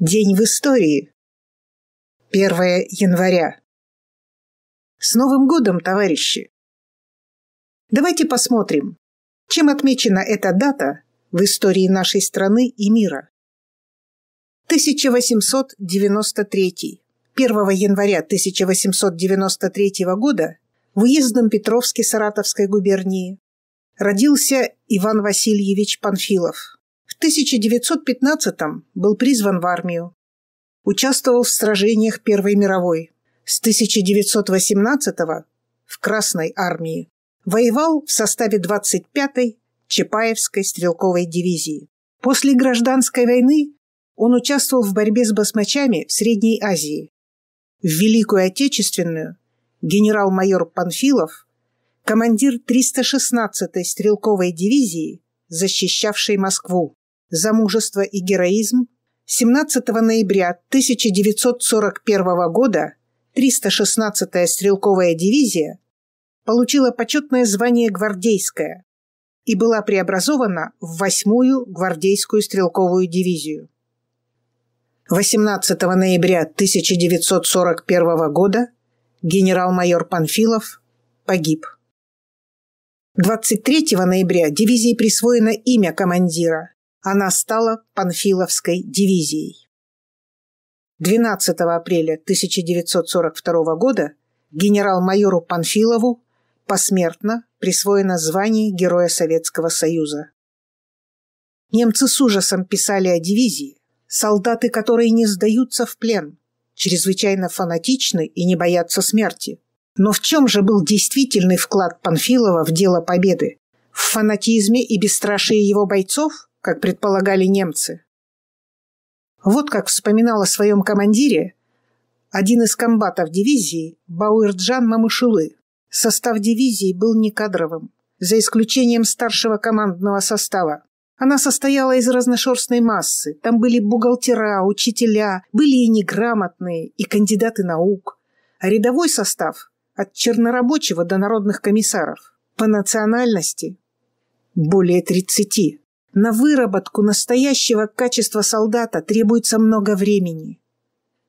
День в истории. 1 января. С Новым годом, товарищи! Давайте посмотрим, чем отмечена эта дата в истории нашей страны и мира. 1893. 1 января 1893 года в уездном Петровске Саратовской губернии родился Иван Васильевич Панфилов – в 1915-м был призван в армию. Участвовал в сражениях Первой мировой. С 1918-го в Красной армии. Воевал в составе 25-й Чапаевской стрелковой дивизии. После гражданской войны он участвовал в борьбе с басмачами в Средней Азии. В Великую Отечественную генерал-майор Панфилов, командир 316-й стрелковой дивизии, защищавшей Москву за мужество и героизм 17 ноября 1941 года 316-я стрелковая дивизия получила почетное звание гвардейское и была преобразована в 8-ю гвардейскую стрелковую дивизию. 18 ноября 1941 года генерал-майор Панфилов погиб. 23 ноября дивизии присвоено имя командира она стала Панфиловской дивизией. 12 апреля 1942 года генерал-майору Панфилову посмертно присвоено звание Героя Советского Союза. Немцы с ужасом писали о дивизии, солдаты, которые не сдаются в плен, чрезвычайно фанатичны и не боятся смерти. Но в чем же был действительный вклад Панфилова в дело победы? В фанатизме и бесстрашии его бойцов – как предполагали немцы. Вот как вспоминал о своем командире один из комбатов дивизии Бауэрджан Мамышулы. Состав дивизии был некадровым, за исключением старшего командного состава. Она состояла из разношерстной массы. Там были бухгалтера, учителя, были и неграмотные, и кандидаты наук. А рядовой состав – от чернорабочего до народных комиссаров. По национальности – более 30. На выработку настоящего качества солдата требуется много времени.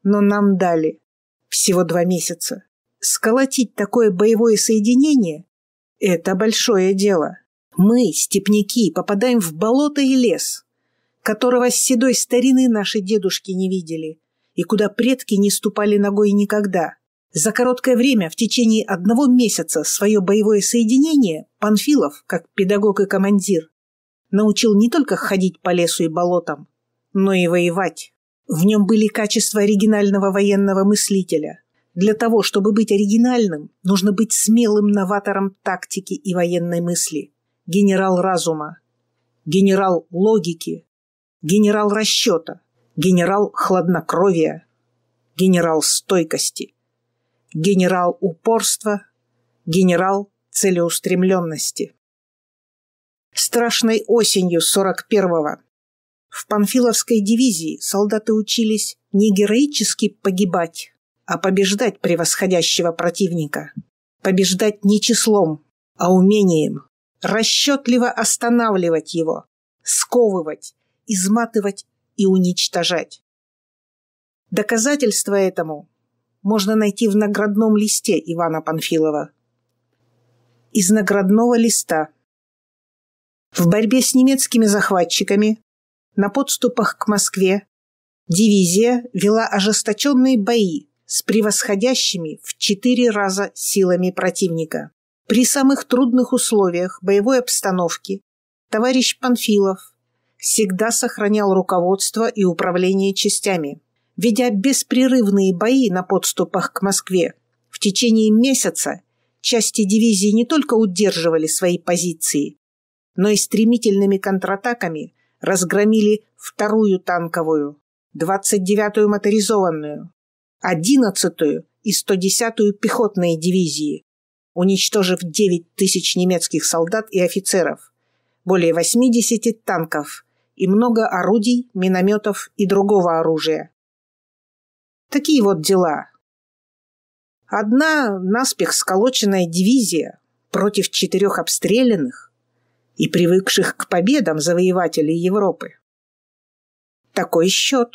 Но нам дали всего два месяца. Сколотить такое боевое соединение – это большое дело. Мы, степняки, попадаем в болото и лес, которого с седой старины наши дедушки не видели, и куда предки не ступали ногой никогда. За короткое время, в течение одного месяца, свое боевое соединение Панфилов, как педагог и командир, научил не только ходить по лесу и болотам, но и воевать. В нем были качества оригинального военного мыслителя. Для того, чтобы быть оригинальным, нужно быть смелым новатором тактики и военной мысли. Генерал разума, генерал логики, генерал расчета, генерал хладнокровия, генерал стойкости, генерал упорства, генерал целеустремленности страшной осенью 41-го. В Панфиловской дивизии солдаты учились не героически погибать, а побеждать превосходящего противника. Побеждать не числом, а умением. Расчетливо останавливать его, сковывать, изматывать и уничтожать. Доказательство этому можно найти в наградном листе Ивана Панфилова. Из наградного листа – в борьбе с немецкими захватчиками на подступах к Москве дивизия вела ожесточенные бои с превосходящими в четыре раза силами противника. При самых трудных условиях боевой обстановки товарищ Панфилов всегда сохранял руководство и управление частями, ведя беспрерывные бои на подступах к Москве. В течение месяца части дивизии не только удерживали свои позиции, но и стремительными контратаками разгромили вторую танковую, 29-ю моторизованную, 11-ю и 110-ю пехотные дивизии, уничтожив 9 тысяч немецких солдат и офицеров, более 80 танков и много орудий, минометов и другого оружия. Такие вот дела. Одна наспех сколоченная дивизия против четырех обстрелянных и привыкших к победам завоевателей Европы. Такой счет.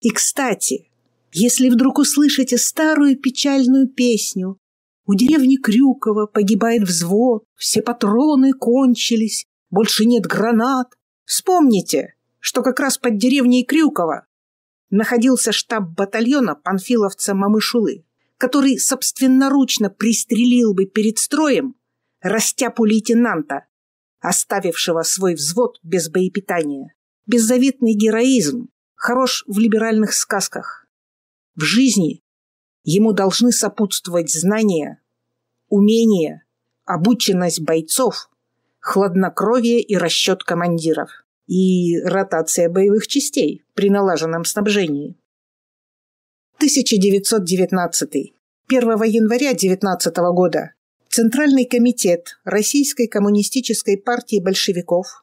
И, кстати, если вдруг услышите старую печальную песню «У деревни Крюкова погибает взвод, все патроны кончились, больше нет гранат», вспомните, что как раз под деревней Крюкова находился штаб батальона панфиловца Мамышулы, который собственноручно пристрелил бы перед строем растяпу лейтенанта, оставившего свой взвод без боепитания. Беззаветный героизм хорош в либеральных сказках. В жизни ему должны сопутствовать знания, умения, обученность бойцов, хладнокровие и расчет командиров и ротация боевых частей при налаженном снабжении. 1919. 1 января 19 года Центральный комитет Российской коммунистической партии большевиков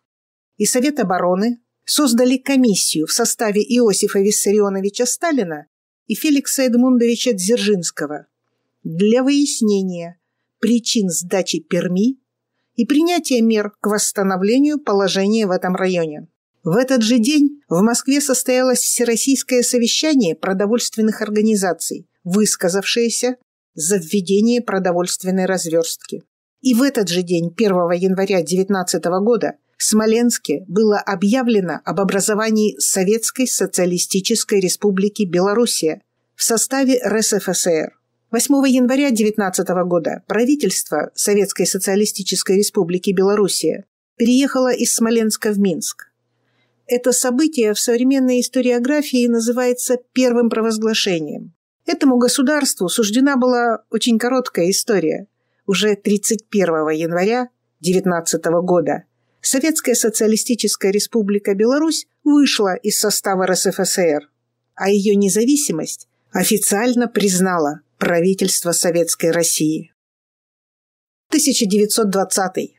и Совет обороны создали комиссию в составе Иосифа Виссарионовича Сталина и Феликса Эдмундовича Дзержинского для выяснения причин сдачи Перми и принятия мер к восстановлению положения в этом районе. В этот же день в Москве состоялось Всероссийское совещание продовольственных организаций, высказавшееся за введение продовольственной разверстки. И в этот же день, 1 января 19 года, в Смоленске было объявлено об образовании Советской Социалистической Республики Белоруссия в составе РСФСР. 8 января 19 года правительство Советской Социалистической Республики Белоруссия переехало из Смоленска в Минск. Это событие в современной историографии называется первым провозглашением. Этому государству суждена была очень короткая история. Уже 31 января 19 года Советская Социалистическая Республика Беларусь вышла из состава РСФСР, а ее независимость официально признала правительство Советской России. 1920.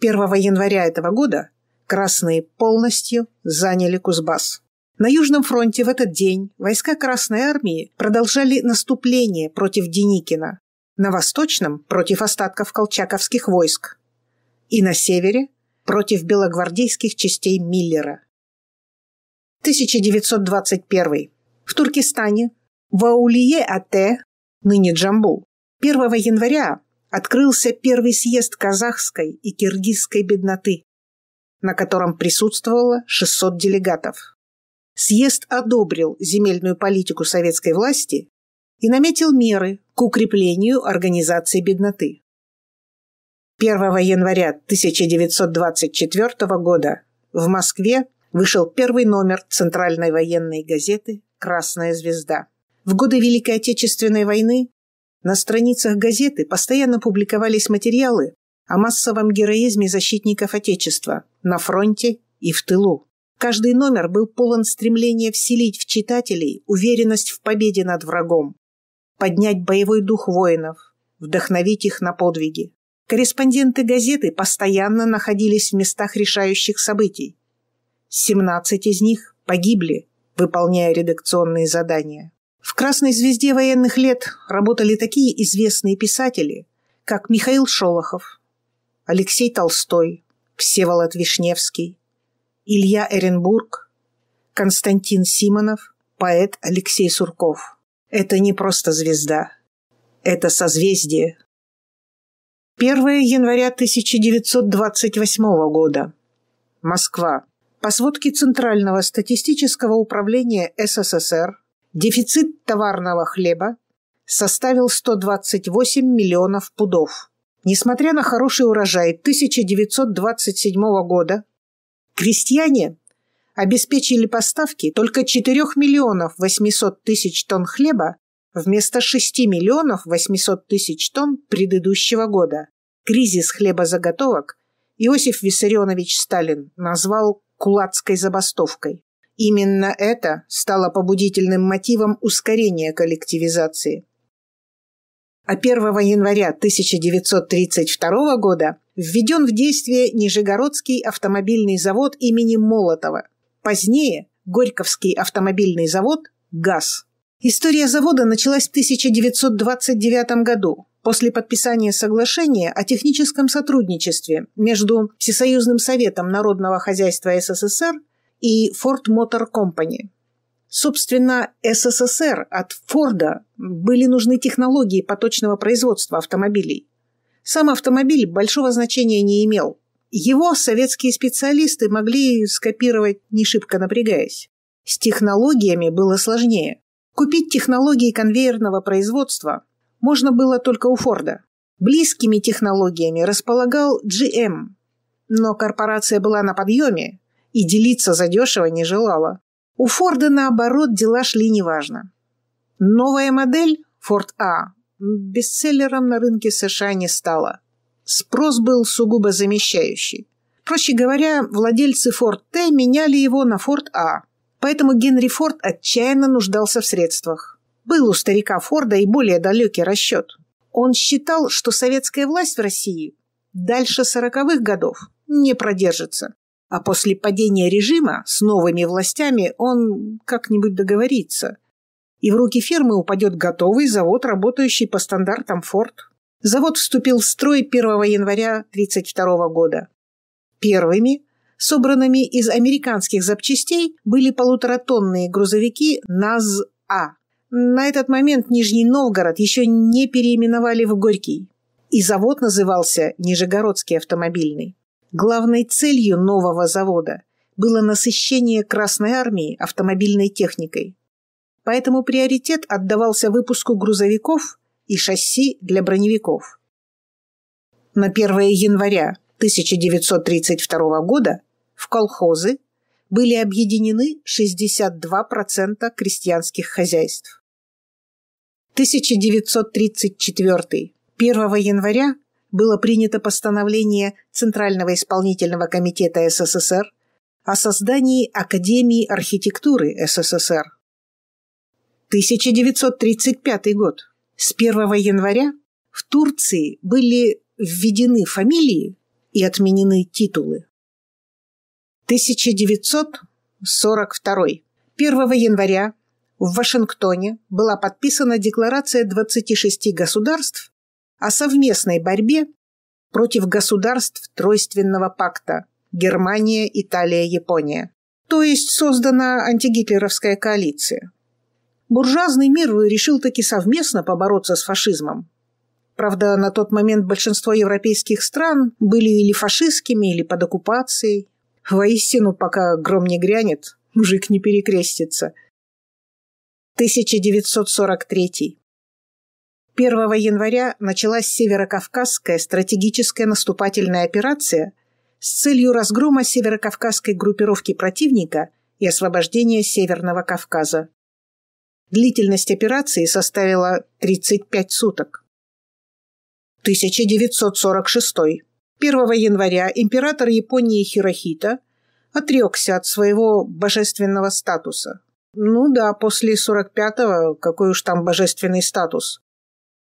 1 января этого года красные полностью заняли Кузбасс. На Южном фронте в этот день войска Красной Армии продолжали наступление против Деникина, на Восточном – против остатков колчаковских войск и на Севере – против белогвардейских частей Миллера. 1921. В Туркестане в Аулие-Ате, ныне Джамбул, 1 января открылся первый съезд казахской и киргизской бедноты, на котором присутствовало 600 делегатов съезд одобрил земельную политику советской власти и наметил меры к укреплению организации бедноты. 1 января 1924 года в Москве вышел первый номер Центральной военной газеты «Красная звезда». В годы Великой Отечественной войны на страницах газеты постоянно публиковались материалы о массовом героизме защитников Отечества на фронте и в тылу. Каждый номер был полон стремления вселить в читателей уверенность в победе над врагом, поднять боевой дух воинов, вдохновить их на подвиги. Корреспонденты газеты постоянно находились в местах решающих событий. 17 из них погибли, выполняя редакционные задания. В «Красной звезде» военных лет работали такие известные писатели, как Михаил Шолохов, Алексей Толстой, Всеволод Вишневский, Илья Эренбург, Константин Симонов, поэт Алексей Сурков. Это не просто звезда. Это созвездие. 1 января 1928 года. Москва. По сводке Центрального статистического управления СССР, дефицит товарного хлеба составил 128 миллионов пудов. Несмотря на хороший урожай 1927 года, Крестьяне обеспечили поставки только 4 миллионов 800 тысяч тонн хлеба вместо 6 миллионов 800 тысяч тонн предыдущего года. Кризис хлебозаготовок Иосиф Виссарионович Сталин назвал кулацкой забастовкой. Именно это стало побудительным мотивом ускорения коллективизации. А 1 января 1932 года введен в действие Нижегородский автомобильный завод имени Молотова. Позднее Горьковский автомобильный завод «ГАЗ». История завода началась в 1929 году после подписания соглашения о техническом сотрудничестве между Всесоюзным советом народного хозяйства СССР и Ford Motor Company. Собственно, СССР от Форда были нужны технологии поточного производства автомобилей – сам автомобиль большого значения не имел. Его советские специалисты могли скопировать, не шибко напрягаясь. С технологиями было сложнее. Купить технологии конвейерного производства можно было только у Форда. Близкими технологиями располагал GM, но корпорация была на подъеме и делиться задешево не желала. У Форда, наоборот, дела шли неважно. Новая модель Ford A бестселлером на рынке США не стала. Спрос был сугубо замещающий. Проще говоря, владельцы Форд Т меняли его на Форд А. Поэтому Генри Форд отчаянно нуждался в средствах. Был у старика Форда и более далекий расчет. Он считал, что советская власть в России дальше сороковых годов не продержится. А после падения режима с новыми властями он как-нибудь договорится – и в руки фермы упадет готовый завод, работающий по стандартам «Форд». Завод вступил в строй 1 января 1932 года. Первыми, собранными из американских запчастей, были полуторатонные грузовики НАЗ-А. На этот момент Нижний Новгород еще не переименовали в Горький, и завод назывался Нижегородский автомобильный. Главной целью нового завода было насыщение Красной Армии автомобильной техникой поэтому приоритет отдавался выпуску грузовиков и шасси для броневиков. На 1 января 1932 года в колхозы были объединены 62% крестьянских хозяйств. 1934 1 января было принято постановление Центрального исполнительного комитета СССР о создании Академии архитектуры СССР. 1935 год. С 1 января в Турции были введены фамилии и отменены титулы. 1942. 1 января в Вашингтоне была подписана Декларация 26 государств о совместной борьбе против государств Тройственного пакта Германия, Италия, Япония. То есть создана антигитлеровская коалиция буржуазный мир решил таки совместно побороться с фашизмом. Правда, на тот момент большинство европейских стран были или фашистскими, или под оккупацией. Воистину, пока гром не грянет, мужик не перекрестится. 1943. 1 января началась Северокавказская стратегическая наступательная операция с целью разгрома северокавказской группировки противника и освобождения Северного Кавказа. Длительность операции составила 35 суток. 1946. 1 января император Японии Хирохита отрекся от своего божественного статуса. Ну да, после 45-го какой уж там божественный статус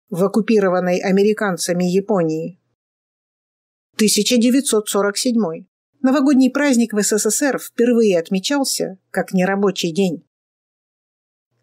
в оккупированной американцами Японии. 1947. Новогодний праздник в СССР впервые отмечался как нерабочий день.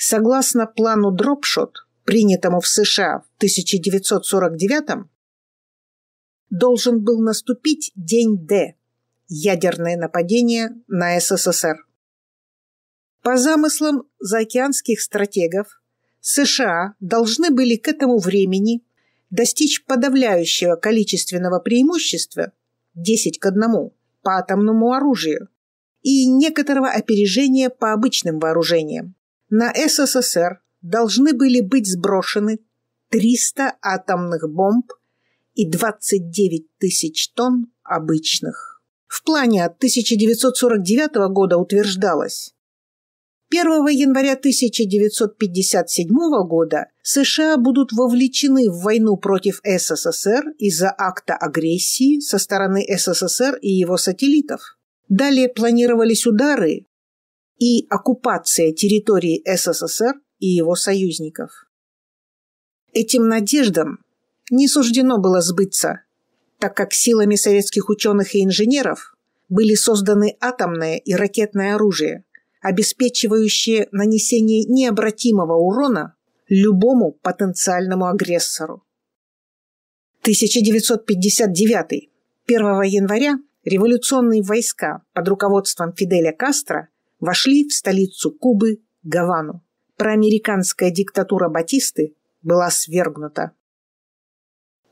Согласно плану «Дропшот», принятому в США в 1949 должен был наступить день Д – ядерное нападение на СССР. По замыслам заокеанских стратегов, США должны были к этому времени достичь подавляющего количественного преимущества 10 к 1 по атомному оружию и некоторого опережения по обычным вооружениям на СССР должны были быть сброшены 300 атомных бомб и 29 тысяч тонн обычных. В плане от 1949 года утверждалось, 1 января 1957 года США будут вовлечены в войну против СССР из-за акта агрессии со стороны СССР и его сателлитов. Далее планировались удары и оккупация территории СССР и его союзников. Этим надеждам не суждено было сбыться, так как силами советских ученых и инженеров были созданы атомное и ракетное оружие, обеспечивающее нанесение необратимого урона любому потенциальному агрессору. 1959. 1 января революционные войска под руководством Фиделя Кастро вошли в столицу Кубы – Гавану. Проамериканская диктатура Батисты была свергнута.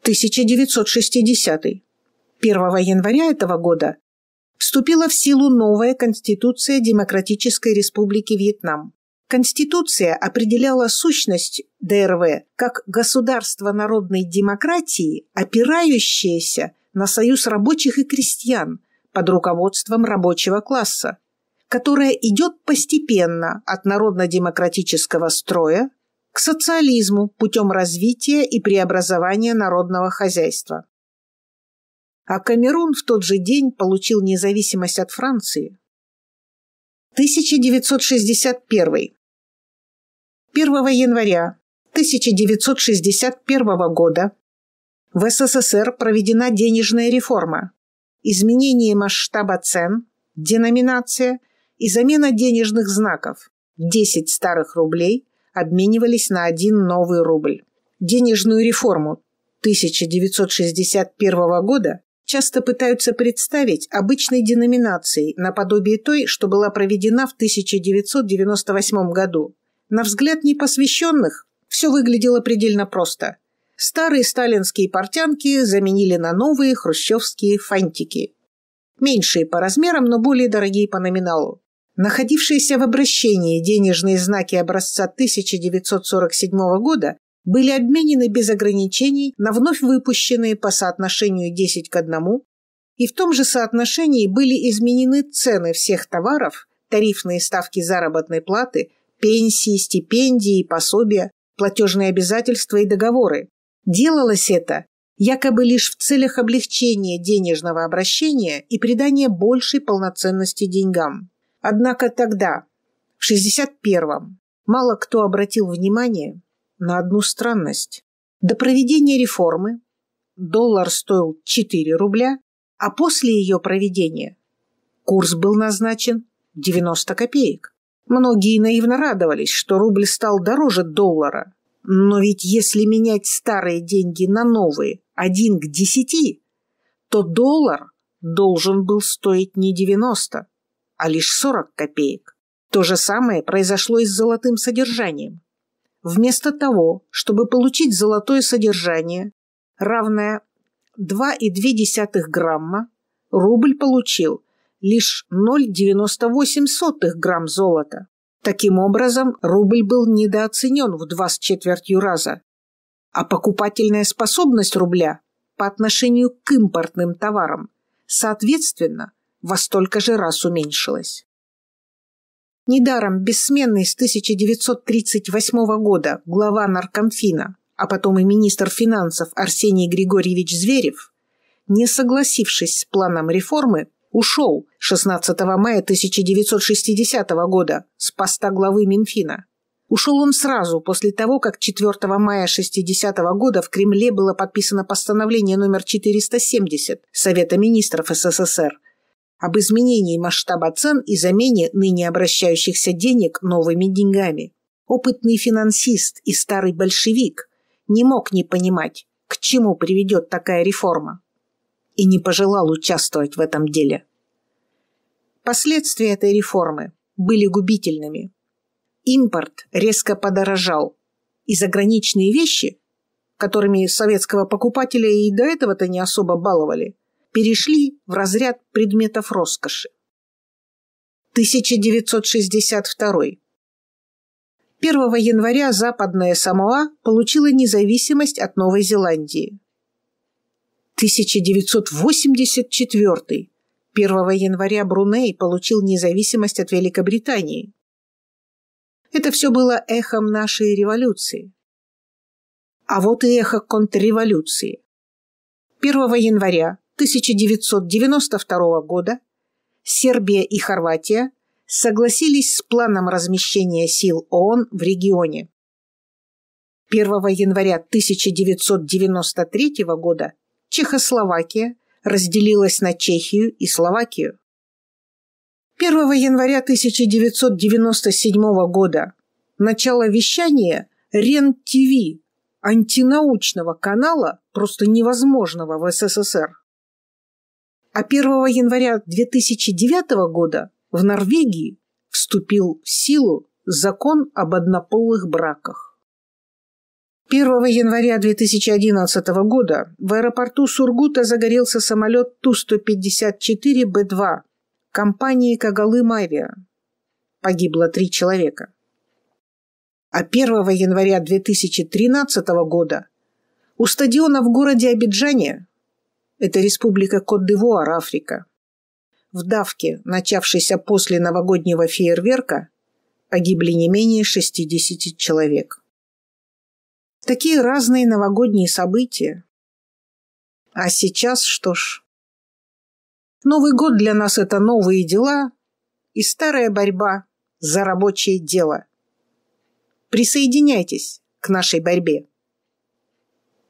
1960. 1 января этого года вступила в силу новая Конституция Демократической Республики Вьетнам. Конституция определяла сущность ДРВ как государство народной демократии, опирающееся на союз рабочих и крестьян под руководством рабочего класса, которая идет постепенно от народно-демократического строя к социализму путем развития и преобразования народного хозяйства. А Камерун в тот же день получил независимость от Франции. 1961. 1 января 1961 года в СССР проведена денежная реформа, изменение масштаба цен, деноминация и замена денежных знаков. 10 старых рублей обменивались на один новый рубль. Денежную реформу 1961 года часто пытаются представить обычной деноминацией, наподобие той, что была проведена в 1998 году. На взгляд непосвященных все выглядело предельно просто. Старые сталинские портянки заменили на новые хрущевские фантики. Меньшие по размерам, но более дорогие по номиналу. Находившиеся в обращении денежные знаки образца 1947 года были обменены без ограничений на вновь выпущенные по соотношению 10 к 1, и в том же соотношении были изменены цены всех товаров, тарифные ставки заработной платы, пенсии, стипендии, пособия, платежные обязательства и договоры. Делалось это якобы лишь в целях облегчения денежного обращения и придания большей полноценности деньгам. Однако тогда, в 61-м, мало кто обратил внимание на одну странность. До проведения реформы доллар стоил 4 рубля, а после ее проведения курс был назначен 90 копеек. Многие наивно радовались, что рубль стал дороже доллара. Но ведь если менять старые деньги на новые один к десяти, то доллар должен был стоить не 90, а лишь 40 копеек. То же самое произошло и с золотым содержанием. Вместо того, чтобы получить золотое содержание, равное 2,2 грамма, рубль получил лишь 0,98 грамм золота. Таким образом, рубль был недооценен в два с четвертью раза, а покупательная способность рубля по отношению к импортным товарам, соответственно, во столько же раз уменьшилось. Недаром бессменный с 1938 года глава наркомфина, а потом и министр финансов Арсений Григорьевич Зверев, не согласившись с планом реформы, ушел 16 мая 1960 года с поста главы Минфина. Ушел он сразу после того, как 4 мая 60 года в Кремле было подписано постановление номер 470 Совета министров СССР об изменении масштаба цен и замене ныне обращающихся денег новыми деньгами. Опытный финансист и старый большевик не мог не понимать, к чему приведет такая реформа, и не пожелал участвовать в этом деле. Последствия этой реформы были губительными. Импорт резко подорожал, и заграничные вещи, которыми советского покупателя и до этого-то не особо баловали – перешли в разряд предметов роскоши. 1962. 1 января Западная Самоа получила независимость от Новой Зеландии. 1984. 1 января Бруней получил независимость от Великобритании. Это все было эхом нашей революции. А вот и эхо контрреволюции. 1 января 1992 года Сербия и Хорватия согласились с планом размещения сил ООН в регионе. 1 января 1993 года Чехословакия разделилась на Чехию и Словакию. 1 января 1997 года начало вещания РЕН-ТВ, антинаучного канала, просто невозможного в СССР. А 1 января 2009 года в Норвегии вступил в силу закон об однополых браках. 1 января 2011 года в аэропорту Сургута загорелся самолет Ту-154Б2 компании Кагалым Авиа. Погибло три человека. А 1 января 2013 года у стадиона в городе Абиджане это республика Кот-де-Вуар, Африка. В давке, начавшейся после новогоднего фейерверка, погибли не менее 60 человек. Такие разные новогодние события. А сейчас что ж? Новый год для нас – это новые дела и старая борьба за рабочее дело. Присоединяйтесь к нашей борьбе.